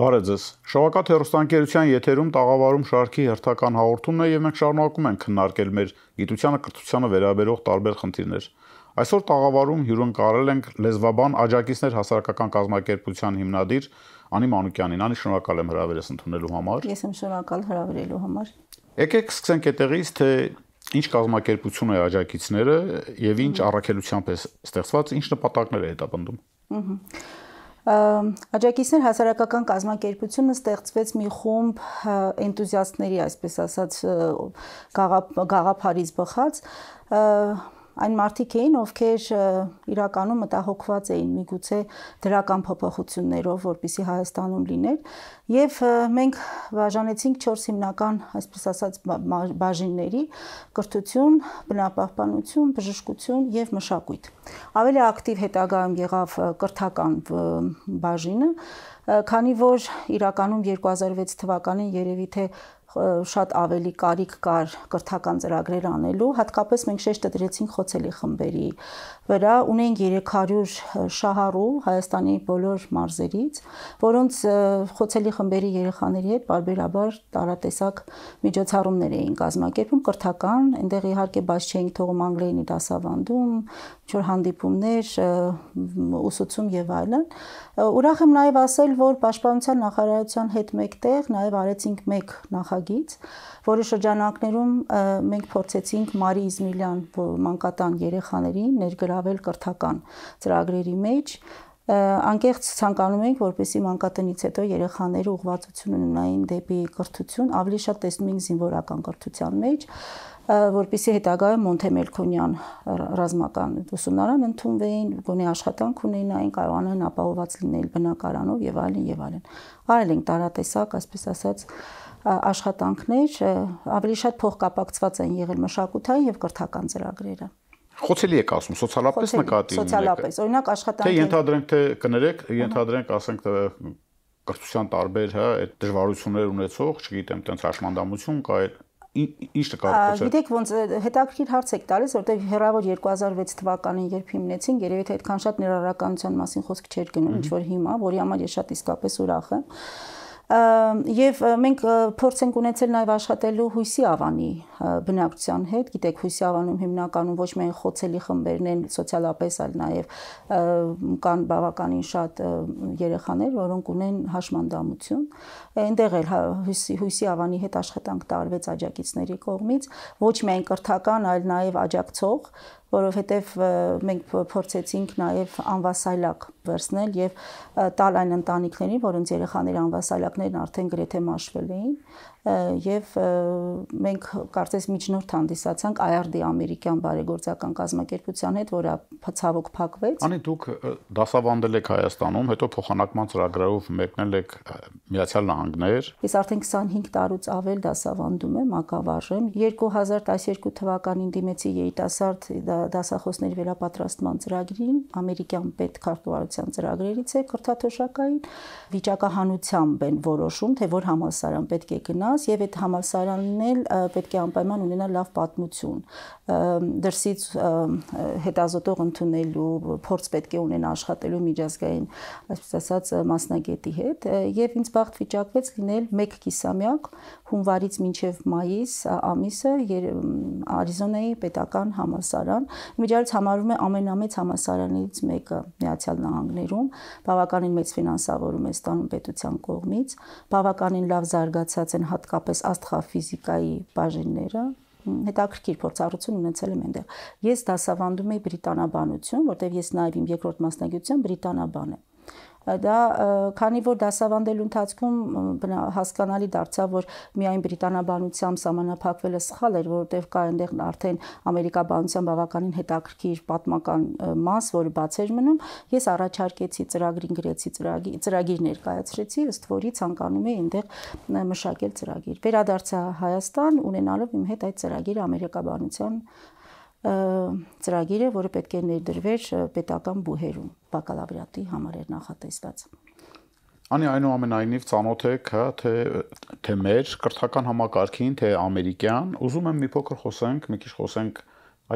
Բարև ձեզ։ Շավակաթ հերոստանգերության եթերում տաղավարում շարքի հերթական հաղորդումն է եւ մենք շարունակում ենք քննարկել մեր գիտությանը կրթությանը վերաբերող տարբեր խնդիրներ։ Այսօր տաղավարում հյուրընկալել ենք լեզվաբան աջակիցներ հասարակական կազմակերպության հիմնադիր Անի Մանուկյանին։ Անի, շնորհակալ եմ հրավերս ընդունելու համար։ Ես եմ շնորհակալ հրավերելու համար։ Եկեք սկսենք այդտեղից, թե ինչ կազմակերպություն է աջակիցները եւ ինչ առաքելությամբ է ստեղծված, ինչ նպատակներ է հետապնդում։ Ահա Աջակիցներ հասարակական կազմակերպությունը ստեղծվեց մի խումբ էնտուզիաստների, այսպես ասած, գաղափարից բխած, այն մարդիկ էին, ովքեր իրականում մտահոգված էին միգուցե դրական փոփոխություններով, որբիսի Հայաստանում լիներ, եւ մենք բաժանեցինք 4 հիմնական, այսպես ասած, բաժինների՝ կրթություն, բնապահպանություն, բժշկություն եւ մշակույթ։ Ավելի ակտիվ հետագայում եղավ կրթական բաժինը, քանի որ իրականում 2006 թվականին երևի թե շատ ավելի կարիք կար կրթական ծրագրեր անելու, հատկապես մենք շեշտը դրեցինք խոցելի խմբերի վրա ունենք 300 շահառու Հայաստանի բոլոր մարզերից, որոնց խոցելի խմբերի երեխաների հետ բարբերաբար տարատեսակ միջոցառումներ էին կազմակերպում կրթական, այնտեղ իհարկե բաց չէինք թողում անգլերենի դասավանդում, ինչ-որ հանդիպումներ, ուսուցում եւ այլն։ Ուրախ եմ նաեւ ասել, որ Պաշտպանության նախարարության հետ մեկտեղ նաեւ արեցինք մեկ նախագիծ, որի շրջանակներում մենք փորձեցինք Մարի Իզմիլյան մանկատան երեխաներին ներգրավել առավել կրթական ծրագրերի մեջ անկեղծ ցանկանում ենք որպեսի մանկատնից հետո երեխաները ուղղվածություն ունենային դեպի կրթություն, ավելի շատ տեսնում զինվորական կրթության մեջ, որպեսի հետագայում Մոնտեմելքոնյան ռազմական ուսումնարան ընդունվեին, գոնե աշխատանք ունենային, կարողանային ապահոված լինել բնակարանով եւ այլն եւ այլն։ Արել ենք տարատեսակ, այսպես ասած, աշխատանքներ, ավելի շատ փոխկապակցված են եղել մշակութային եւ կրթական ծրագրերը։ Խոցելի եք ասում, սոցիալապես նկատի ունեք։ Սոցիալապես, օրինակ աշխատանքի Թե ենթադրենք թե կներեք, ենթադրենք, ասենք կրթության տարբեր, հա, այդ դժվարություններ ունեցող, չգիտեմ, տենց հաշմանդամություն կա այլ ինչ նկատի։ Գիտեք ոնց հետաքրքիր հարց եք տալիս, որտեղ հերավոր 2006 թվականին երբ հիմնեցին, երևի թե այդքան շատ ներառականության մասին խոսք չէր գնում, ինչ որ հիմա, որի համար ես շատ իսկապես ուրախ եմ եւ մենք փորձ ենք ունեցել նաեւ աշխատելու հույսի ավանի բնակության հետ գիտեք հույսի ավանում հիմնականում ոչ միայն խոցելի խմբերն են սոցիալապես այլ նաեւ կան բավականին շատ երեխաներ որոնք ունեն հաշմանդամություն այնտեղ էլ հույսի հույսի ավանի հետ աշխատանք տարվեց աջակիցների կողմից ոչ միայն կրթական այլ նաեւ աջակցող որովհետև մենք փորձեցինք նաև անվասայլակ վերցնել եւ տալ այն ընտանիքներին, որոնց երեխաները անվասայլակներն արդեն գրեթե մաշվել էին, եւ մենք կարծես միջնորդ հանդիսացանք IRD ամերիկյան բարեգործական կազմակերպության հետ, որը ցավոք փակվեց։ Անի դուք դասավանդել եք Հայաստանում, հետո փոխանակման ծրագրով մեկնել եք Միացյալ Նահանգներ։ Ես արդեն 25 տարուց ավել դասավանդում եմ, ակավարժեմ։ 2012 թվականին դիմեցի երիտասարդ դասախոսների վերապատրաստման ծրագրին, ամերիկյան պետքարտուարության ծրագրերից է կրթաթոշակային վիճակահանությամբ են որոշում, թե որ համալսարան պետք է գնա մնաս եւ այդ համալսարանն էլ պետք է անպայման ունենա լավ պատմություն։ Դրսից հետազոտող ընդունելու փորձ պետք է ունենա աշխատելու միջազգային, այսպես ասած, մասնագետի հետ եւ ինձ բախտ վիճակվեց լինել 1 կիսամյակ հունվարից մինչև մայիս ամիսը Արիզոնայի պետական համալսարան միջից համարվում է ամենամեծ համալսարաններից մեկը Միացյալ Նահանգներում բավականին մեծ ֆինանսավորում է ստանում պետության կողմից բավականին լավ զարգացած են հատկապես աստղաֆիզիկայի բաժինները հետաքրքիր փորձառություն ունեցել եմ այնտեղ։ Ես դասավանդում եի բրիտանաբանություն, որտեղ ես նաև իմ երկրորդ մասնագիտության բրիտանաբան եմ դա քանի որ դասավանդելու ընթացքում հասկանալի դարձավ որ միայն բրիտանաբանությամբ համանապակվելը սխալ էր որովհետև կա այնտեղ արդեն ամերիկաբանության բավականին հետաքրքիր պատմական մաս որը բաց էր մնում ես առաջարկեցի ծրագրին գրեցի ծրագիր ծրագիր ներկայացրեցի ըստ որի ցանկանում էի այնտեղ մշակել ծրագիր վերադարձա Հայաստան ունենալով իմ հետ այդ ծրագիրը ամերիկաբանության ծրագիրը, որը պետք է ներդրվեր պետական բուհերում բակալավրիատի համար էր նախատեսված։ Անի այնուամենայնիվ ծանոթ եք, հա, թե թե մեր կրթական համակարգին, թե ամերիկյան, ուզում եմ մի փոքր խոսենք, մի քիչ խոսենք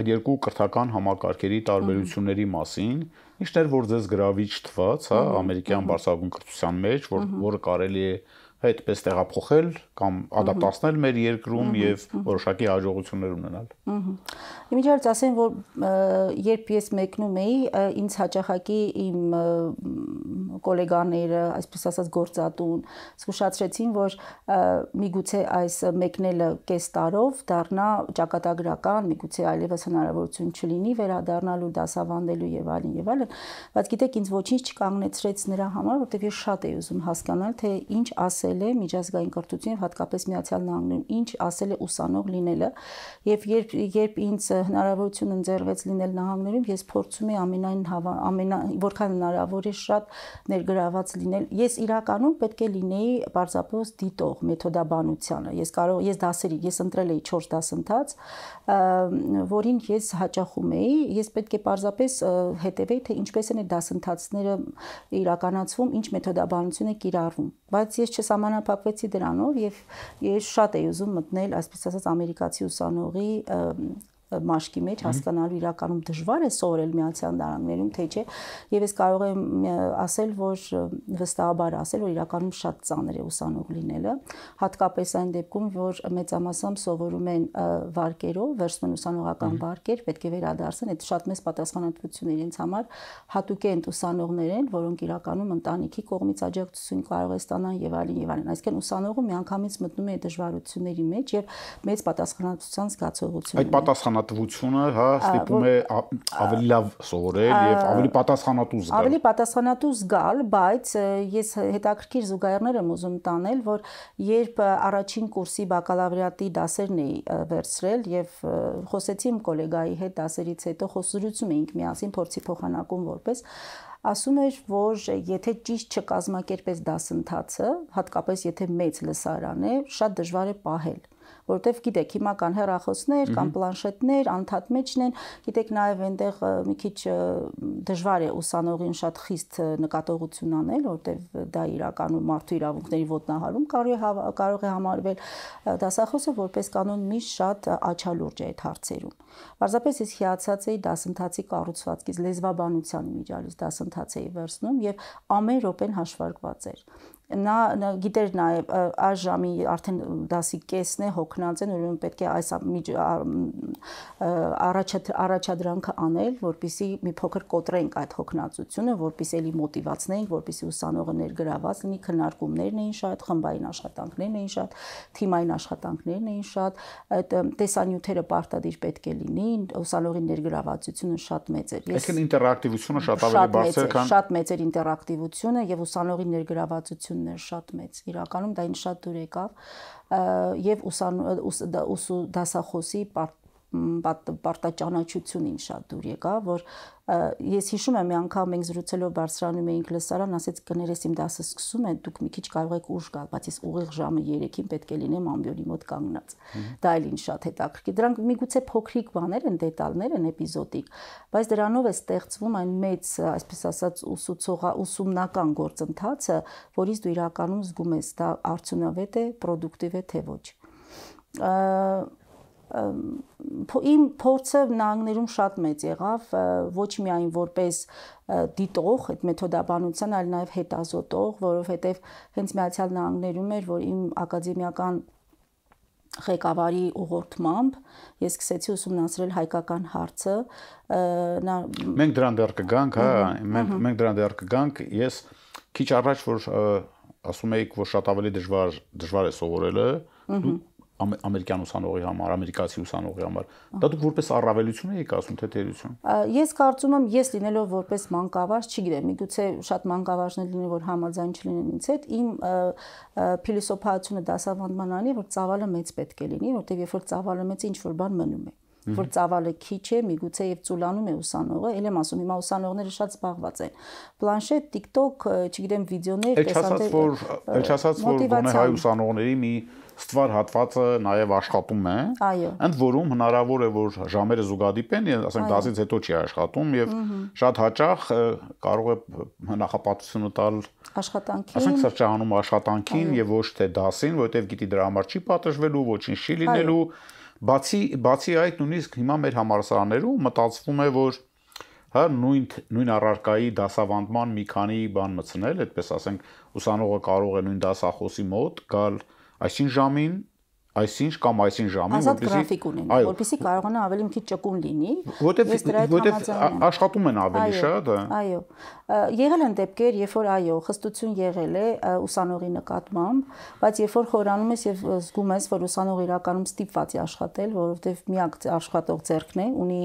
այդ երկու կրթական համակարգերի տարբերությունների մասին, ինչն էր որ ձեզ գրավիչ թված, հա, ամերիկյան բարձրագույն կրթության մեջ, որ որը կարելի է որ այդպես տեղափոխել կամ ադապտացնել մեր երկրում եւ որոշակի հաջողություններ ունենալ։ Իմ միջից ասեմ, որ երբ ես մեկնում էի, ինձ հաճախակի իմ գոլեգաները, այսպես ասած գործատուն, զգուշացրեցին, որ միգուցե այս մեկնելը կես տարով դառնա ճակատագրական, միգուցե այլևս հնարավորություն չլինի վերադառնալու, դասավանդելու եւ այլն եւ այլն, բայց գիտեք ինձ ոչինչ չկանգնեցրեց նրա համար, որտեվ ես շատ էի ուզում հասկանալ, թե ինչ ասել է միջազգային կրթություն եւ հատկապես Միացյալ Նահանգներում, ինչ ասել է ուսանող լինելը եւ երբ երբ ինձ հնարավորություն ընձեռվեց լինել նահանգներում, ես փորձում էի ամենայն ամենա որքան հնարավոր է շատ ներգրաված լինել։ Ես իրականում պետք է լինեի պարզապես դիտող մեթոդաբանությանը։ Ես կարող ես դասերի, ես ընտրել էի 4 դասընթաց, որին ես հաճախում էի, ես պետք է պարզապես հետևեի, թե ինչպես են այդ դասընթացները իրականացվում, ինչ մեթոդաբանություն է կիրառվում։ Բայց ես չսահմանափակվեցի դրանով եւ ես շատ էի ուզում մտնել, այսպես ասած, ամերիկացի ուսանողի մաշկի մեջ հասկանալու իրականում դժվար է սովորել միացյալ նահանգներում, թե չէ, եւ ես կարող եմ ասել, որ վստահաբար ասել, որ իրականում շատ ծանր է ուսանող լինելը, հատկապես այն դեպքում, որ մեծամասամբ սովորում են վարկերով, վերցնում ուսանողական վարկեր, պետք է վերադարձեն, այդ շատ մեծ պատասխանատվություն է իրենց համար, հատուկ են ուսանողներ են, որոնք իրականում ընտանիքի կողմից աջակցություն կարող է ստանան եւ այլն եւ այլն։ Այսինքն ուսանողը միանգամից մտնում է դժվարությունների մեջ եւ մեծ պատասխանատվության զգացողություն։ Այդ պատասխանատվությունը պատվությունը, հա, ստիպում է ավելի լավ սովորել եւ ավելի պատասխանատու զգալ։ Ավելի պատասխանատու զգալ, բայց ես հետաքրքիր զուգահեռներ եմ ուզում տանել, որ երբ առաջին կուրսի բակալավրիատի դասերն էի վերցրել եւ խոսեցի իմ գոլեգայի հետ դասերից հետո խոսորություն էինք միասին փորձի փոխանակում որպես ասում էր, որ եթե ճիշտ չկազմակերպես դասընթացը, հատկապես եթե մեծ լսարան է, շատ դժվար է պահել որովհետև գիտեք, հիմա կան հեռախոսներ, կան պլանշետներ, անթատ մեջն են, գիտեք նաև այնտեղ մի քիչ դժվար է ուսանողին շատ խիստ նկատողություն անել, որովհետև դա իրականում մարդու իրավունքների ոտնահարում կարող է կարող է համարվել դասախոսը որպես կանոն մի շատ աչալուրջ է այդ հարցերում։ Պարզապես ես հիացած էի դասընթացի կառուցվածքից, լեզվաբանության միջալից դասընթաց էի վերցնում եւ ամեն րոպեն հաշվարկված էր նա, նա գիտեր նաև այս ժամի արդեն դասի կեսն է հոգնած են ուրեմն պետք է այս առաջ առաջադրանքը անել որպիսի մի փոքր կոտրենք այդ հոգնածությունը որպիսի էլի մոտիվացնենք որպիսի ուսանողը ներգրաված լինի քննարկումներն էին շատ խմբային աշխատանքներն էին շատ թիմային աշխատանքներն էին շատ այդ տեսանյութերը պարտադիր պետք է լինին ուսանողի ներգրավվածությունը շատ մեծ էր ես այսինքն ինտերակտիվությունը շատ ավելի բարձր է քան շատ մեծ էր ինտերակտիվությունը եւ ուսանողի ներգրավվածությունը հաջողություններ շատ մեծ։ Իրականում դա ինձ շատ դուր եկավ եւ ուսան ուսու դասախոսի պարտ պարտաճանաչություն իմ շատ դուր եկա, որ ես հիշում եմ մի անգամ մենք զրուցելով Բարսրանում էինք լսարան, ասեց կներես իմ դասը սկսում է, դուք մի քիչ կարող եք ուշ գալ, բայց ես ուղիղ ժամը 3-ին պետք է լինեմ ամբիոնի մոտ կանգնած։ Դա էլ ինձ շատ հետաքրքիր։ Դրանք միգուցե փոքրիկ բաներ են, դետալներ են, էպիզոդիկ, բայց դրանով է ստեղծվում այն մեծ, այսպես ասած, ուսուցող ուսումնական գործընթացը, որից դու իրականում զգում ես դա արդյունավետ է, պրոդուկտիվ է թե ոչ։ Ա իմ փորձը նահանգներում շատ մեծ եղավ ոչ միայն որպես դիտող այդ մեթոդաբանության, այլ նաև հետազոտող, որովհետև հենց Միացյալ Նահանգներում էր, որ իմ ակադեմիական ղեկավարի ուղղորդմամբ ես սկսեցի ուսումնասիրել հայկական հարցը նա մենք դրան դեռ կգանք, հա, մենք մենք դրան դեռ կգանք։ Ես քիչ առաջ որ ասում էիք, որ շատ ավելի դժվար դժվար է սովորելը, դու ամերիկյան ուսանողի համար, ամերիկացի ուսանողի համար։ Դա դուք որպես առավելություն եք ասում, թե թերություն։ Ես կարծում եմ, ես լինելով որպես մանկավարժ, չգիտեմ, միգուցե շատ մանկավարժներ լինի, որ համաձայն չլինեն ինձ հետ, իմ փիլիսոփայությունը դասավանդման անի, որ ծավալը մեծ պետք է լինի, որտեղ երբ որ ծավալը մեծ ինչ որ բան մնում է որ ծավալը քիչ է, միգուցե եւ ծուլանում է ուսանողը, ել եմ ասում, հիմա ուսանողները շատ զբաղված են։ Պլանշետ, TikTok, չգիտեմ, վիդեոներ, տեսանտեր։ Էլ չասած որ, էլ չասած որ գոնե հայ ուսանողների մի ստվար հատվածը նաև աշխատում է։ Ընդ որում հնարավոր է որ ժամերը զուգադիպեն, ասենք դասից հետո չի աշխատում եւ շատ հաճախ կարող է նախապատվությունը տալ աշխատանքին։ Ասենք սրճարանում աշխատանքին եւ ոչ թե դասին, որովհետեւ գիտի դրա համար չի պատժվելու, ոչինչ չի լինելու։ Բացի բացի այդ նույնիսկ հիմա մեր համալսարաներում մտածվում է որ հա նույն նույն առարկայի դասավանդման մի քանի բան մցնել, այդպես ասենք ուսանողը կարող է նույն դասախոսի մոտ գալ այսին ժամին այսինչ կամ այսին ժամին որպեսզի գրաֆիկ ունեն որպեսզի կարողանա ավելի մի քիչ ճկուն լինի որտեվ որտեվ աշխատում են ավելի շատ այո Եղել են դեպքեր, երբ որ այո, խստություն եղել է ուսանողի նկատմամբ, բայց երբ որ խորանում ես եւ զգում ես, որ ուսանողը իրականում ստիպված է աշխատել, որովհետեւ միակ աշխատող ձեռքն է, ունի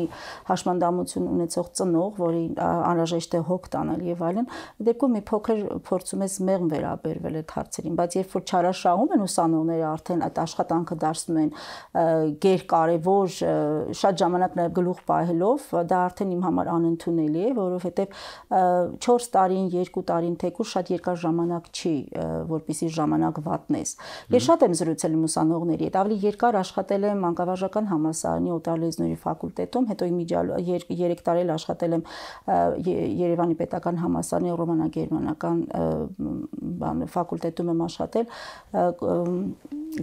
հաշմանդամություն ունեցող ծնող, որին անհրաժեշտ է հոգ տանել եւ այլն, դեպքում մի փոքր փորձում ես մեղմ վերաբերվել այդ հարցերին, բայց երբ որ չարաշահում են ուսանողները արդեն այդ աշխատանքը դարձնում են գեր կարևոր, շատ ժամանակ նաեւ գլուխ պահելով, դա արդեն իմ համար անընդունելի է, որովհետեւ 4 տարին, 2 տարին թեկուզ շատ երկար ժամանակ չի, որpիսի ժամանակ վատնես։ Ես շատ եմ զրուցել իմ ուսանողների հետ, ավելի երկար աշխատել եմ մանկավարժական համալսարանի օտարլեզների ֆակուլտետում, հետո իմիջիալ 3 տարել աշխատել եմ Երևանի պետական համալսարանի ռոմանա-գերմանական բան ֆակուլտետում եմ աշխատել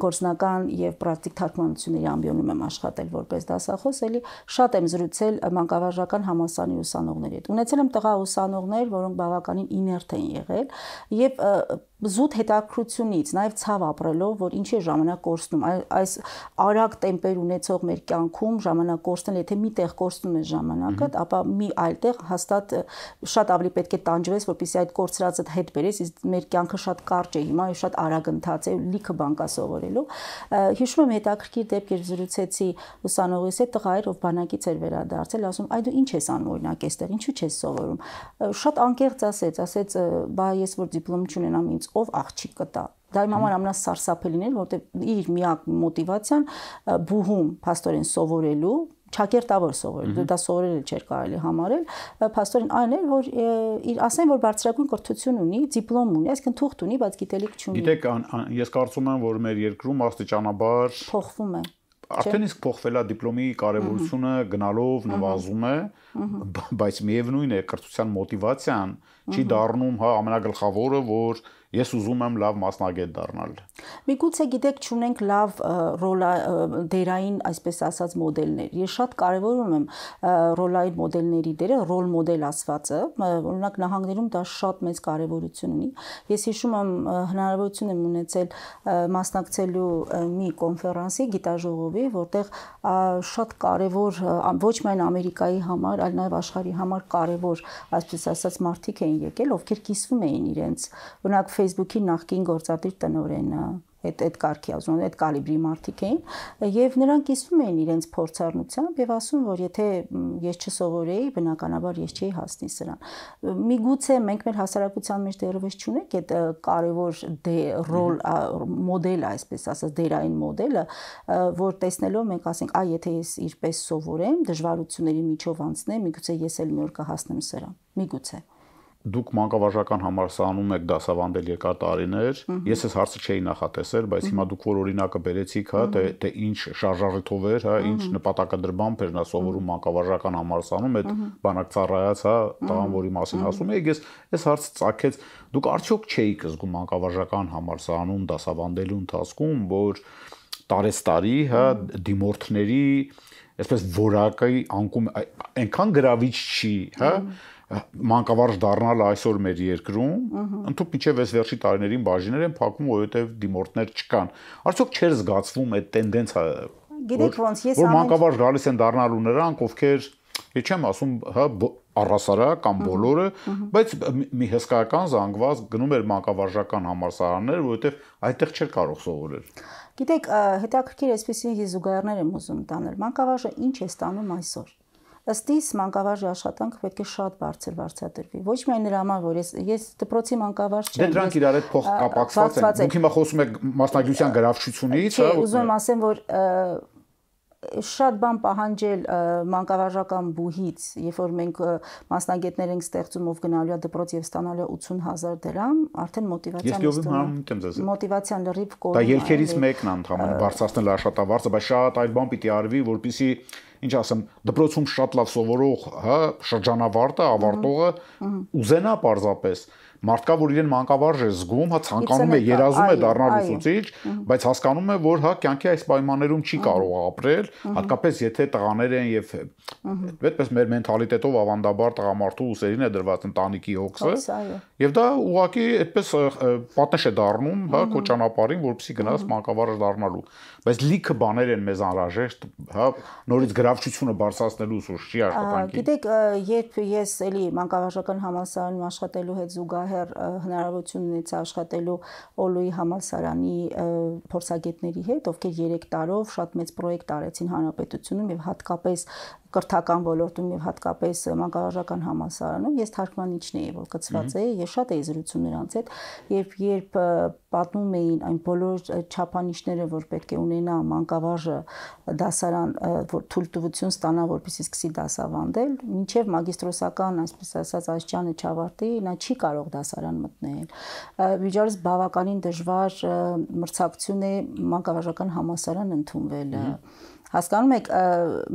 գործնական եւ պրակտիկ թարգմանությունների ամբիոնում եմ աշխատել որպես դասախոս, ելի շատ եմ զրուցել մանկավարժական համալսարանի ուսանողների հետ։ Ունեցել եմ տղա ուսանողներ գործոններ, որոնք բավականին իներտ են եղել եւ զուտ հետաքրությունից, նաև ցավ ապրելով, որ ինչի է ժամանակ կորցնում։ Այս արագ տեմպեր ունեցող մեր կյանքում ժամանակ կորցնել, եթե միտեղ կորցնում ես ժամանակը, ապա մի այլ տեղ հաստատ շատ ավելի պետք է տանջվես, որպեսզի այդ կորցրածդ հետ բերես, իսկ մեր կյանքը շատ կարճ է հիմա, ու շատ արագ ընթաց է, լիքը բան կա սովորելու։ Հիշում եմ հետաքրքիր դեպք, երբ զրուցեցի ուսանողիս հետ, տղայր, ով բանակից էր վերադարձել, ասում, «Այ դու ինչ ես անում օրինակ այստեղ, ինչու՞ չես սովորում»։ Շատ անկեղծ ասեց, ասեց, «Բա ես որ դիպլոմ չունենամ, ինձ ինձ ով աղջիկ կտա։ Դա իմ համար ամենասարսափելին էր, որտեղ իր միակ մոտիվացիան բուհում աստորեն սովորելու չակերտավոր սովորել, դա սովորել չէր կարելի համարել, աստորեն այն էր, որ իր ասեն որ բարձրագույն կրթություն ունի, դիպլոմ ունի, այսինքն թուղթ ունի, բայց գիտելիք չունի։ Գիտեք, ես կարծում եմ, որ մեր երկրում աստիճանաբար փոխվում է Արդեն իսկ փոխվել է դիպլոմի կարևորությունը գնալով նվազում է, բայց միևնույն է կրթության մոտիվացիան չի դառնում հա ամենագլխավորը, որ ես ուզում եմ լավ մասնագետ դառնալ։ Միգուցե գիտեք, ճունենք լավ ռոլա դերային, այսպես ասած, մոդելներ։ Ես շատ կարևորում եմ ռոլային մոդելների դերը, ռոլ մոդել ասվածը, օրինակ նահանգներում դա շատ մեծ կարևորություն ունի։ Ես հիշում եմ հնարավորություն եմ ունեցել մասնակցելու մի կոնֆերանսի գիտաժողովի, որտեղ շատ կարևոր ոչ միայն Ամերիկայի համար, այլ նաև աշխարհի համար կարևոր, այսպես ասած, մարդիկ էին եկել, ովքեր կիսվում էին իրենց։ Օրինակ Facebook-ի նախկին գործադիր տնօրենը այդ այդ կարգի ազուն, այդ կալիբրի մարդիկ էին եւ նրանք իսում էին իրենց փորձառնությամբ եւ ասում որ եթե ես չսովորեի բնականաբար ես չէի հասնի սրան։ Միգուցե մենք մեր հասարակության մեջ դեռևս չունենք այդ կարևոր դե ռոլ մոդելը, այսպես ասած, դերային մոդելը, որ տեսնելով մենք ասենք, այ եթե ես իրպես սովորեմ, դժվարությունների միջով անցնեմ, միգուցե ես էլ մի օր կհասնեմ սրան։ Միգուցե։ մի դուք մանկավարժական համալսարանում եք դասավանդել երկար տարիներ։ Ես այս հարցը չէի նախատեսել, բայց հիմա դուք որ օրինակը բերեցիք, հա, թե թե ինչ շարժառիթով էր, հա, ինչ նպատակադրմամբ էր նա սովորում մանկավարժական համալսարանում այդ բանակցառայած, հա, տղան, որի մասին ասում եք, ես այս հարցը ծագեց։ Դուք արդյոք չէիք զգում մանկավարժական համալսարանում դասավանդելու ընթացքում, որ տարեստարի, հա, դիմորդների այսպես որակի անկում այնքան գրավիչ չի, հա, մանկավարժ դառնալը այսօր մեր երկրում ընդཐུպ միջև այս վերջի տարիներին բաժիններ են փակում, որովհետև դիմորդներ չկան։ Արդյոք չեր զգացվում այդ տենդենսը։ Գիտեք ոնց ես ամեն մանկավարժ գալիս են դառնալու նրանք, ովքեր ես չեմ ասում, հա առասարա կամ բոլորը, բայց մի հսկայական զանգված գնում էր մանկավարժական համալսարաններ, որովհետև այդտեղ չէր կարող սովորել։ Գիտեք, հետաքրքիր էսպիսի զուգահեռներ եմ ուզում տանել։ Մանկավարժը ինչ է ստանում այսօր Ըստ իս մանկավարժի աշխատանքը պետք է շատ բարձր վարձատրվի։ Ոչ միայն նրա համար, որ ես ես դպրոցի մանկավարժ չեմ։ Դե դրանք իրար հետ փող կապակցված են։ Դուք հիմա խոսում եք մասնագիտության գրավչությունից, հա։ Չէ, ուզում եմ ասեմ, որ շատ բան պահանջել մանկավարժական բուհից, երբ որ մենք մասնագետներ ենք ստեղծում, ով գնալու է դպրոց եւ ստանալու է 80000 դրամ, արդեն մոտիվացիան ստանում։ Մոտիվացիան լրիվ կորում։ Դա երկերից մեկն է ընդհանրապես բարձրացնել աշխատավարձը, բայց շատ այլ բան պիտի արվի, որpիսի ինչ ասեմ, դպրոցում շատ լավ սովորող, հա, շրջանավարտը, ավարտողը ուզենա պարզապես մարդկա, որ իրեն մանկավարժ է զգում, հա ցանկանում է, երազում է դառնալ ուսուցիչ, բայց հասկանում է, որ հա կյանքի այս պայմաններում չի կարող ապրել, հատկապես եթե տղաներ են եւ այդպես մեր մենթալիտետով ավանդաբար տղամարդու ուսերին է դրված ընտանիքի հոգսը։ Եվ դա ուղղակի այդպես պատնեշ է դառնում, հա, քո ճանապարհին, որպեսզի գնաս մանկավարժ դառնալու։ Բայց լիքը բաներ են մեզ անհրաժեշտ, հա, նորից գրավչությունը բարձրացնելու ուսուցչի աշխատանքի։ Գիտեք, երբ ես էլի մանկավարժական համալսարանում աշխատելու հետ զուգահեռ զուգահեռ հնարավորություն ունեցա աշխատելու Օլոյի համալսարանի փորձագետների հետ, ովքեր 3 տարով շատ մեծ պրոյեկտ արեցին հանրապետությունում եւ հատկապես կրթական ոլորտում եւ հատկապես մանկավարժական համալսարանում ես թարգմանիչն էի, որ կծված էի, ես շատ էի զրուցում նրանց հետ, երբ երբ պատմում էին այն բոլոր չափանիշները, որ պետք է ունենա մանկավարժը դասարան, որ թույլտվություն ստանա, որպեսզի սկսի դասավանդել, ինչեւ մագիստրոսական, այսպես ասած, աստիճանը չավարտի, նա չի կարող դասարան մտնել։ Միջարս բավականին դժվար մրցակցություն է մանկավարժական համալսարան ընդունվելը։ mm -hmm Հասկանում եք,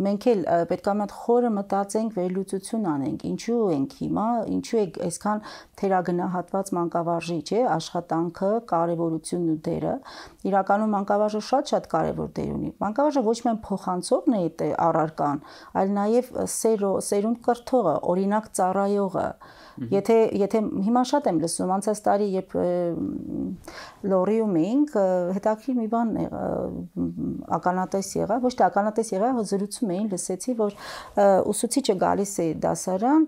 մենք էլ պետք է մի հատ խորը մտածենք, վերլուծություն անենք։ Ինչու ենք հիմա, ինչու է այսքան թերագնահատված մանկավարժի, չէ, աշխատանքը, կարևորությունն ու դերը։ Իրականում մանկավարժը շատ-շատ կարևոր դեր ունի։ Մանկավարժը ոչ միայն փոխանցողն է այդ առարկան, այլ նաև սերո, սերունդ կրթողը, օրինակ ծառայողը, Եթե եթե հիմա շատ եմ լսում, անցած տարի երբ լորիում էինք, հետաքրիր մի բան ականատես եղա, ոչ թե ականատես եղա, որ զրուցում էին, լսեցի, որ ուսուցիչը գալիս է դասարան,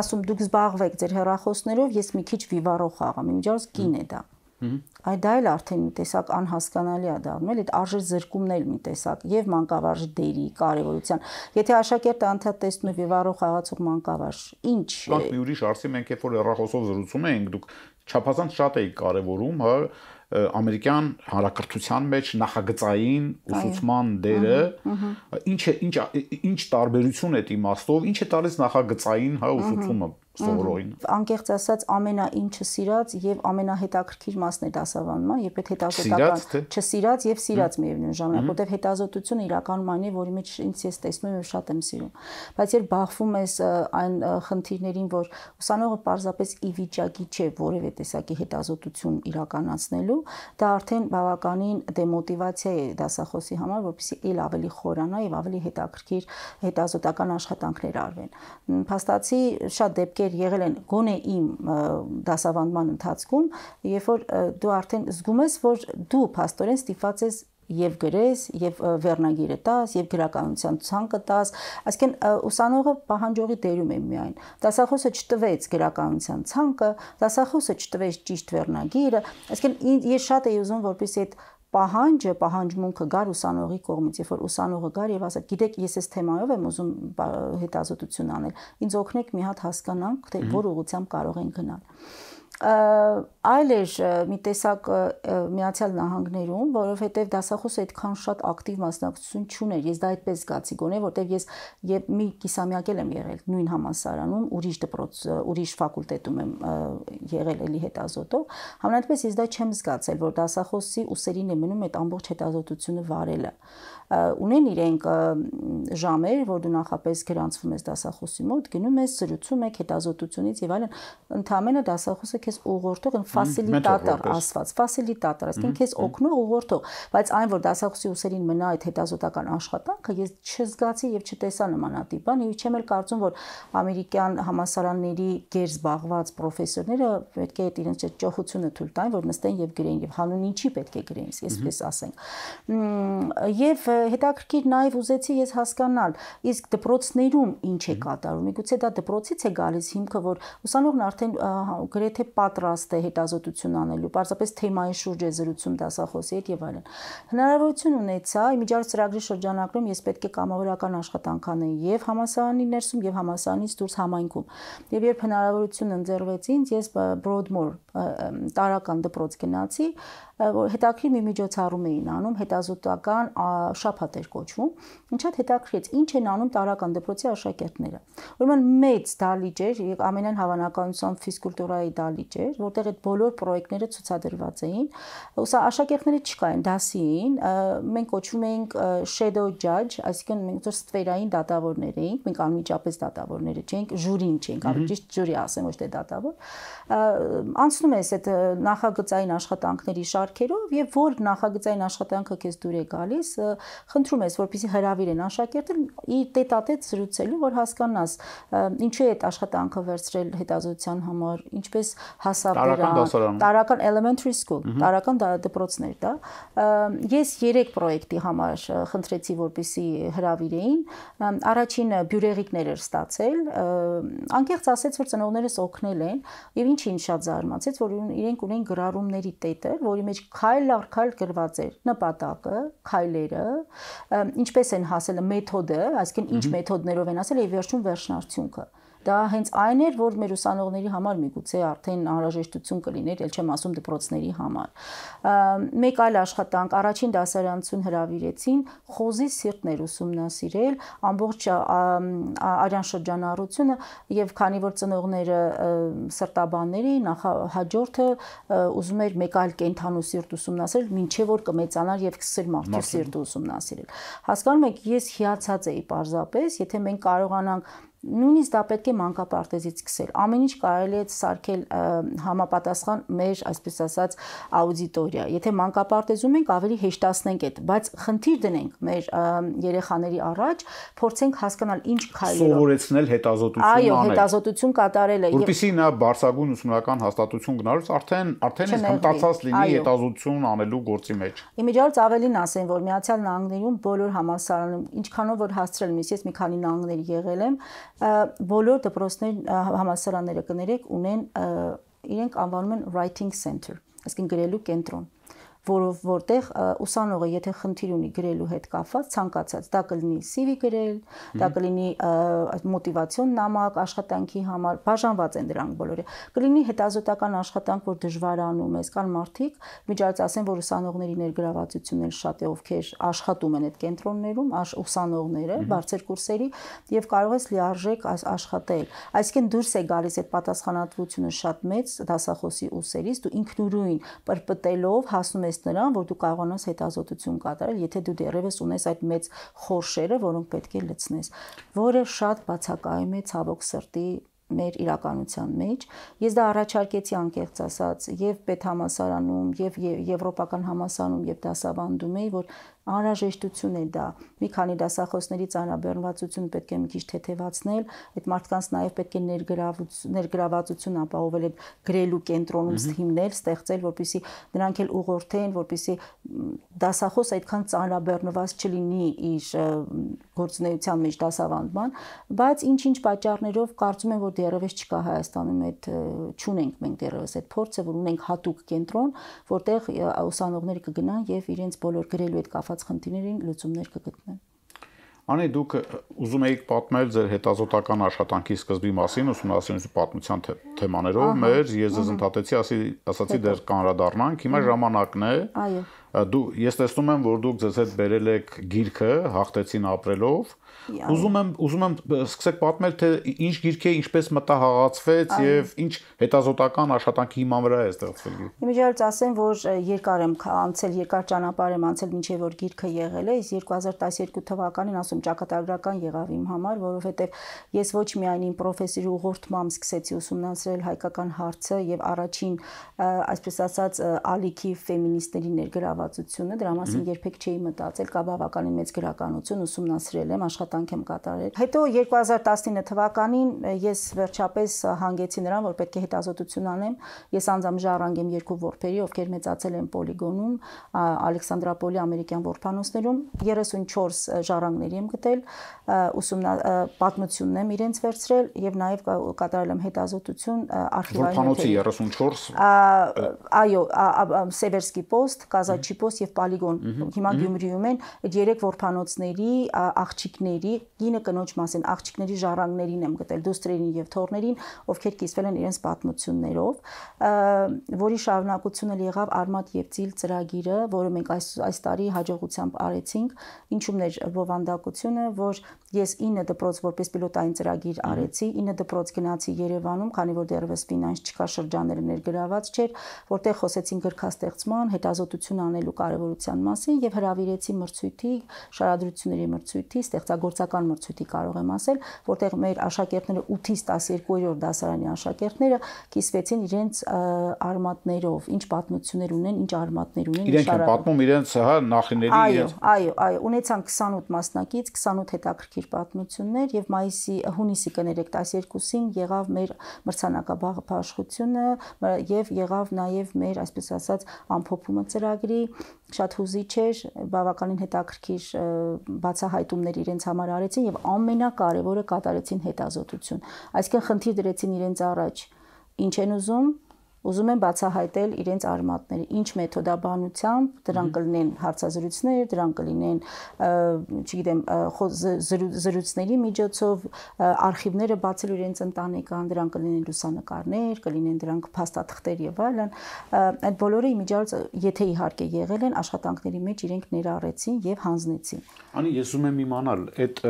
ասում դուք զբաղվեք ձեր հեռախոսներով, ես մի քիչ վիվարո խաղամ, միջոց կին է դա։ Ա, Այդ դա էլ արդեն մի տեսակ անհասկանալի է դառնում, էլ այդ արժեր զրկումն էլ մի տեսակ եւ մանկավարժի դերի կարեւորության։ Եթե աշակերտը անդադար տեսնում է վիվարող խաղացող մանկավարժ, ինչ։ Կամ մի ուրիշ արսի մենք երբ որ հեռախոսով զրուցում էինք, դուք չափազանց շատ էի կարևորում, հա, ամերիկյան հանրակրթության մեջ նախագծային ուսուցման դերը ինչ է ինչ ինչ տարբերություն է դիմաստով, ինչ է տալիս նախագծային, հա, ուսուցումը։ Ահա սովորողին։ Անկեղծ ասած ամենաինչը սիրած եւ ամենահետաքրքիր մասն է դասավանդումը, երբ այդ հետազոտական չսիրած եւ սիրած միևնույն ժամանակ, որտեղ հետազոտությունը իրականում այն է, որի մեջ ինձ ես տեսնում եմ շատ եմ սիրում։ Բայց երբ բախվում ես այն խնդիրներին, որ ուսանողը պարզապես ի վիճակի չէ որևէ տեսակի հետազոտություն իրականացնելու, դա արդեն բավականին դեմոտիվացիա է դասախոսի համար, որպեսզի ել ավելի խորանա եւ ավելի հետաքրքիր հետազոտական աշխատանքներ արվեն։ Փաստացի շատ դեպքեր դեպքեր եղել են գոնե իմ դասավանդման ընթացքում, երբ որ դու արդեն զգում ես, որ դու աստորեն ստիփած ես եւ գրես եւ վերնագիրը տաս եւ գրականության ցանկը տաս այսինքն ուսանողը պահանջողի դերում է միայն դասախոսը չտվեց գրականության ցանկը դասախոսը չտվեց ճիշտ վերնագիրը այսինքն ես շատ եի ուզում որպեսզի այդ պահանջը, պահանջմունքը գար ուսանողի կողմից, երբ որ ուսանողը գար եւ ասել, գիտեք, ես այս թեմայով եմ ուզում հետազոտություն անել, ինձ օգնեք մի հատ հասկանանք, թե որ ուղղությամբ կարող են գնալ։ Ա, այլ էր մի տեսակ Միացյալ Նահանգներում, որովհետև դասախոսը այդքան շատ ակտիվ մասնակցություն չուներ։ Ես դա այդպես զգացի գոնե, որտեվ ես եւ մի կիսամյակել եմ եղել նույն համալսարանում, ուրիշ դպրոց, ուրիշ ֆակուլտետում եմ եղել էլի հետազոտող։ Համենայնպես ես դա չեմ զգացել, որ դասախոսի ուսերին է մնում այդ ամբողջ հետազոտությունը վարելը ունեն իրենք ժամեր, որ դու նախապես գրանցվում ես դասախոսի մոտ, գնում ես, զրուցում եք հետազոտությունից եւ այլն։ Ընդամենը դասախոսը քեզ ուղղորդող ֆասիլիտատոր ասված, ֆասիլիտատոր, այսինքն քեզ օգնող ուղղորդող, բայց այն որ դասախոսի ուսերին մնա այդ հետազոտական աշխատանքը, ես չզգացի եւ չտեսա նմանատիպ բան, եւ չեմ էլ կարծում որ ամերիկյան համասարանների ģեր զբաղված պրոֆեսորները պետք է այդ իրենց ճոխությունը թույլ տան, որ նստեն եւ գրեն եւ հանուն ինչի պետք է գրեն, այսպես ասենք։ Եվ հետաքրքիր նաեւ ուզեցի ես հասկանալ, իսկ դպրոցներում ինչ է կատարում։ Միգուցե դա դպրոցից է գալիս հիմքը, որ ուսանողն արդեն գրեթե պատրաստ է հետա հետազոտություն անելու, պարզապես թեմայի շուրջ է զրուցում դասախոսի հետ եւ այլն։ Հնարավորություն ունեցա միջազգ ծրագրի շրջանակում ես պետք է կամավորական աշխատանք անեի եւ համասարանի ներսում եւ համասարանից դուրս համայնքում։ Եվ երբ հնարավորություն ընձեռվեց ինձ, ես Broadmoor տարական դպրոց գնացի, որ հետաքրիր մի միջոցառում էին անում, հետազոտական շափատ էր կոչվում։ Ինչ հատ հետաքրեց, ինչ են անում տարական դպրոցի աշակերտները։ Ուրեմն մեծ դալիճ էր, եւ ամենայն հավանականությամբ ֆիզկուլտուրայի դալիճ էր, որտեղ այդ բոլոր պրոյեկտները ցուցադրված էին։ Սա աշակերտները չկային, դասի էին, մենք կոչվում էինք shadow judge, այսինքն մենք դեռ ստվերային դատավորներ էինք, մենք անմիջապես դատավորները չէինք, ժյուրին չէինք, ավելի ճիշտ ժյուրի ասեմ, ոչ թե դատավոր։ Անց անցնում ես այդ նախագծային աշխատանքների շարքերով եւ որ նախագծային աշխատանքը քեզ դուր է գալիս, խնդրում ես, որպեսզի հրավիրեն աշակերտին ի տետատետ զրուցելու, որ հասկանաս ինչու է այդ աշխատանքը վերցրել հետազոտության համար, ինչպես հասավ դրա տարական elementary school, տարական դպրոցներ, դա։ Ես 3 պրոյեկտի համար խնդրեցի, որպեսզի հրավիրեին։ Առաջինը բյուրեղիկներ էր ստացել, անկեղծ ասած, որ ծնողներս օգնել են եւ ինչին շատ զարմացեց, տեսվեց, որ իրենք ունեն գրառումների տետեր, որի մեջ քայլ առ քայլ գրված էր նպատակը, քայլերը, ինչպես են հասելը մեթոդը, այսինքն ինչ մեթոդներով են հասել եւ վերջում վերջնարդյունքը։ Դա հենց այն էր, որ մեր ուսանողների համար միգուցե արդեն անհրաժեշտություն կլիներ, ել չեմ ասում դպրոցների համար։ Մեկ այլ աշխատանք առաջին դասարանցուն հրավիրեցին խոզի սիրտներ ուսումնասիրել, ամբողջ արյան շրջանառությունը եւ քանի որ ծնողները սրտաբաններ էին, նախ հաջորդը ուզում էր մեկ այլ կենթանու սիրտ ուսումնասիրել, ինչեւ որ կմեծանար եւ սկսել մարդու սիրտը ուսումնասիրել։ Հասկանում եք, ես հիացած էի պարզապես, եթե մենք կարողանանք նույնիսկ դա պետք է մանկապարտեզից սկսել։ Ամեն ինչ կարելի է սարքել համապատասխան մեր, այսպես ասած, աուդիտորիա։ Եթե մանկապարտեզում ենք, ավելի հեշտացնենք այդ, բայց խնդիր դնենք մեր երեխաների առաջ, փորձենք հասկանալ ինչ քայլերով սովորեցնել հետազոտություն անել։ Այո, հետազոտություն կատարելը։ Որպեսզի նա բարձագույն ուսումնական հաստատություն գնալուց արդեն արդեն է հմտացած լինի հետազոտություն անելու գործի մեջ։ Իմիջիալից ավելին ասեմ, որ Միացյալ Նահանգներում բոլոր համալսարանում ինչքանով որ հասցրել եմ, ես մի քանի նահանգներ եղել եմ, բոլոր դպրոցներն համալսարանները կներեք ունեն իրենք անվանում են writing center, այսինքն գրելու կենտրոն որով որտեղ ուսանողը եթե խնդիր ունի գրելու հետ կապված ցանկացած դա կլինի CV գրել, դա կլինի այդ մոտիվացիոն նամակ աշխատանքի համար, բաժանված են դրանք բոլորը։ Կլինի հետազոտական աշխատանք, որ դժվարանում ես, կան մարդիկ, միջից ասեն, որ ուսանողների ներգրավվածությունն շատ է, ովքեր աշխատում են այդ կենտրոններում, ուսանողները, բարձր կուրսերի եւ կարող ես լիարժեք աշխատել։ Այսինքն դուրս է գալիս այդ պատասխանատվությունը շատ մեծ դասախոսի ուսերից, դու ինքնուրույն պրպտելով հասնում ես հանգիստ նրան, որ դու կարողանաս հետազոտություն կատարել, եթե դու դեռևս ունես այդ մեծ խորշերը, որոնք պետք է լցնես, որը շատ բացակայում է ցավոք սրտի մեր իրականության մեջ ես դա առաջարկեցի անկեղծ ասած եւ պետհամասարանում եւ եվրոպական համասարանում եւ դասավանդում էի որ անհրաժեշտություն է դա։ Մի քանի դասախոսների ցանաբեռնվածություն պետք է մի քիչ թեթևացնել, այդ մարդկանց նաև պետք է ներգրավվածություն ապահովել այդ գրելու կենտրոնում թիմներ ստեղծել, որպիսի նրանք էլ ուղղորդեն, որպիսի դասախոս այդքան ցանաբեռնված չլինի իր գործունեության մեջ դասավանդման, բայց ինչ-ինչ պատճառներով կարծում եմ, որ դեռևս չկա Հայաստանում այդ չունենք մենք դեռևս այդ փորձը, որ ունենք հատուկ կենտրոն, որտեղ ուսանողները կգնան եւ իրենց բոլոր գրելու այդ կապված առաջացած խնդիրներին լուծումներ կգտնեն։ Անի դուք ուզում եք պատմել ձեր հետազոտական աշխատանքի սկզբի մասին ուսումնասիրության պատմության թեմա թեմաներով մեր ես ես ընդհատեցի, ասի, ասացի դեռ կանրադառնանք, հիմա ժամանակն է։ Այո։ Դու ես տեսնում եմ, որ դուք ձեզ հետ բերել եք գիրքը հաղթեցին ապրելով։ Ուզում եմ ուզում եմ սկսեք պատմել թե ինչ գիրք է, ինչպես մտահաղացվեց եւ ինչ հետազոտական աշխատանքի հիման վրա է ստեղծվել գիրքը։ Իմիջիալից ասեմ, որ երկար եմ անցել, երկար ճանապարհ եմ անցել, ոչ որ գիրքը եղել է, իսկ 2012 թվականին ասում ճակատագրական եղավ իմ համար, որովհետեւ ես ոչ միայն իմ պրոֆեսորի ուղղորդմամբ սկսեցի ուսումնասիրել լսել հայկական հարցը եւ առաջին այսպես ասած ալիքի ֆեմինիստների ներգրավվածությունը դրա մասին երբեք չէի մտածել կա բավականին մեծ գրականություն ուսումնասիրել եմ աշխատանք եմ կատարել հետո 2019 թվականին ես վերջապես հանգեցի նրան որ պետք է հետազոտություն անեմ ես անձամբ ժառանգ եմ երկու ворփերի ովքեր մեծացել են պոլիգոնում Ալեքսանդրապոլի ամերիկյան ворփանոցներում 34 ժառանգների եմ գտել ուսումնա պատմությունն եմ իրենց վերցրել եւ նաեւ կատարել եմ հետազոտություն Գոյություն արխիվային Վոլփանոցի 34 այո Սևերսկի պոստ, Կազաչի պոստ եւ Պալիգոն հիմա Գյումրիում են այդ երեք Վոլփանոցների աղջիկների գինը կնոջ մասին աղջիկների ժառանգներին եմ գտել դուստրերին եւ թորներին ովքեր կիսվել են իրենց պատմություններով որի շարունակությունն էլ եղավ Արմատ եւ Ծիլ ծրագիրը որը մենք այս այս տարի հաջողությամբ արեցինք ինչումներ բովանդակությունը որ ես 9 դպրոց որպես պիլոտային ծրագիր արեցի 9 դպրոց գնացի Երևանում քանի որ որ դեռևս ֆինանս չկա շրջանները ներգրաված չէր, որտեղ խոսեցին գրքաստեղծման, հետազոտություն անելու կարևորության մասին եւ հրավիրեցի մրցույթի, շարադրությունների մրցույթի, ստեղծագործական մրցույթի կարող եմ ասել, որտեղ մեր աշակերտները 8-ից 12-րդ դասարանի աշակերտները կիսվեցին իրենց արմատներով, ինչ պատմություններ ունեն, ինչ արմատներ ունեն, ինչ շարադրություն։ Իրենք են պատմում իրենց հա նախիների Այո, այո, այո, ունեցան 28 մասնակից, 28 հետաքրքիր պատմություններ եւ մայիսի հունիսի կներեք 12-ին եղավ մեր մրցանակ ժամանակաբաշխությունը եւ եղավ նաեւ մեր այսպես ասած ամփոփումը ծրագրի շատ հուզիչ էր բավականին հետաքրքիր բացահայտումներ իրենց համար արեցին եւ ամենակարևորը կատարեցին հետազոտություն այսինքն խնդիր դրեցին իրենց առաջ ինչ են ուզում ուզում են բացահայտել իրենց արմատները։ Ինչ մեթոդաբանությամբ դրանք կլինեն հարցազրույցներ, դրանք կլինեն, չգիտեմ, զրույցների միջոցով արխիվները բացել իրենց ընտանեկան, դրանք կլինեն լուսանկարներ, կլինեն դրանք փաստաթղթեր եւ այլն։ Այդ բոլորը միջալց, եթե իհարկե եղել են աշխատանքների մեջ իրենք ներառեցին եւ հանձնեցին։ Անի, ես ուզում եմ իմանալ, այդ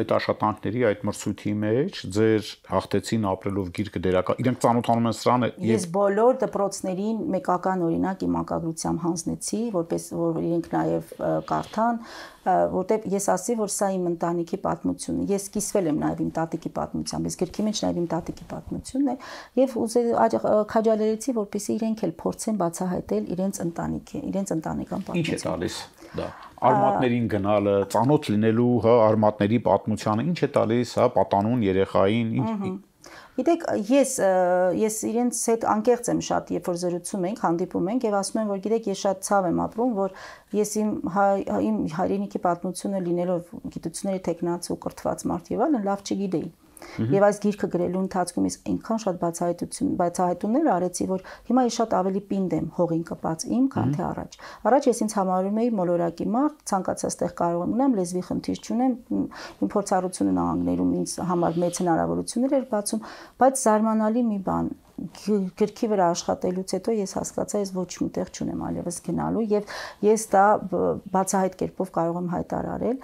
այդ աշխատանքների, այդ մրցույթի մեջ ձեր հաղթեցին ապրելով գիրկը դերակա։ Իրենք ծանոթանում են սրան եւ Ես բոլոր բոլոր դպրոցներին մեկական օրինակ իմ ակագրությամբ հանձնեցի, որպես որ իրենք նաև կարդան, որտեղ ես ասի, որ սա իմ ընտանիքի պատմությունն է։ Ես սկիսվել եմ նաև իմ տատիկի պատմությամբ, ես գրքի մեջ նաև իմ տատիկի պատմությունն է եւ ուզել քաջալերեցի, որպեսզի իրենք էլ փորձեն բացահայտել իրենց ընտանիքը, իրենց ընտանեկան պատմությունը։ Ինչ է տալիս դա արմատներին գնալը, ծանոթ լինելու հա արմատների պատմությանը, ինչ է տալիս հա պատանուն երեխային, ինչ Գիտեք, ես ես իրենց հետ անկեղծ եմ շատ, երբ որ զրուցում ենք, հանդիպում ենք եւ ասում եմ, որ գիտեք, ես շատ ցավ եմ ապրում, որ ես իմ հայ, իմ հայրենիքի պատմությունը լինելով գիտությունների տեխնացու կրթված մարդ եւ այլն լավ չգիտեի։ Եվ այս գիրքը գրելու ընթացքում ես այնքան շատ բացահայտություն, բացահայտումներ արեցի, որ հիմա ես շատ ավելի պինդ եմ հողին կպած իմ, քան թե առաջ։ Առաջ ես ինձ համարում էի մոլորակի մարդ, ցանկացած տեղ կարող եմ ունեմ, լեզվի խնդիր չունեմ, իմ փորձառությունը նահանգներում ինձ համար մեծ հնարավորություններ էր բացում, բայց զարմանալի մի բան գրքի վրա աշխատելուց հետո ես հասկացա, ես ոչ մի տեղ չունեմ այլևս գնալու եւ ես դա բացահայտ կերպով կարող եմ հայտարարել։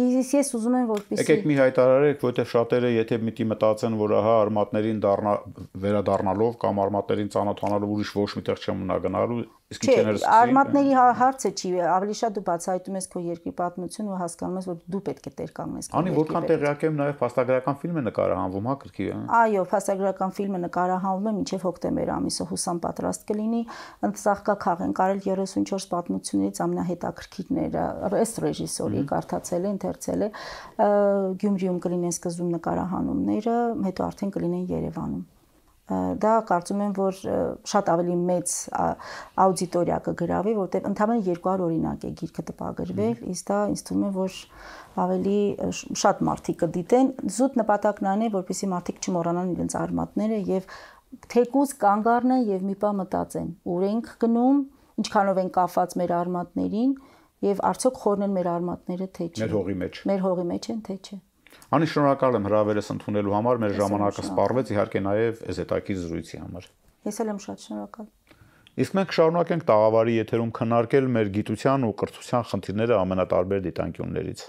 Իսկ ես ուզում եմ որպեսզի Եկեք մի հայտարարեք, որտեղ շատերը եթե միտի մտածեն, որ ահա արմատներին դառնա վերադառնալով կամ արմատներին ծանոթանալով ուրիշ ոչ միտեղ չեմ մնա գնալու, Իսկ ինչ են հրսկցի։ Արմատների հա- հարցը չի, ավելի շատ դու բացահայտում ես քո երկրի պատմությունը ու հասկանում ես, որ դու պետք է տեր կանգնես։ Անի որքան տեղյակ եմ նաև փաստագրական ֆիլմը նկարահանվում, հա, քրքի։ հա? Այո, փաստագրական ֆիլմը նկարահանվում է մինչև հոկտեմբեր ամիսը 20-ան պատրաստ կլինի։ Ընթսախկախաղ են կարել 34 պատմություններից ամնահետաքրքիրները։ Այս ռեժիսորի կարդացել են, ընթերցել է։ Գյումրիում կլինեն սկզբում նկարահանումները, հետո արդեն կլինեն Երևանում դա կարծում եմ որ շատ ավելի մեծ աուդիտորիա կգրավի որտեղ ընդամենը 200 օրինակ է գիրքը տպագրվել իսկ դա ինձ թվում է որ ավելի շատ մարդիկ կդիտեն զուտ նպատակն այն է որպեսզի մարդիկ չմոռանան իրենց արմատները եւ թեկուզ կանգ առնեն եւ մի բա մտածեն ուր ենք գնում ինչքանով են կապված մեր արմատներին եւ արդյոք խորն են մեր արմատները թե չէ մեր հողի մեջ մեր հողի մեջ են թե չէ Հանի շնորհակալ եմ հրավերս ընդունելու համար, մեր ժամանակը սպառվեց, իհարկե նաև այս հետաքի զրույցի համար։ Ես էլ եմ շատ շնորհակալ։ Իսկ մենք շարունակենք տաղավարի եթերում քննարկել մեր գիտության ու կրթության խնդիրները ամենատարբեր դիտանկյուններից։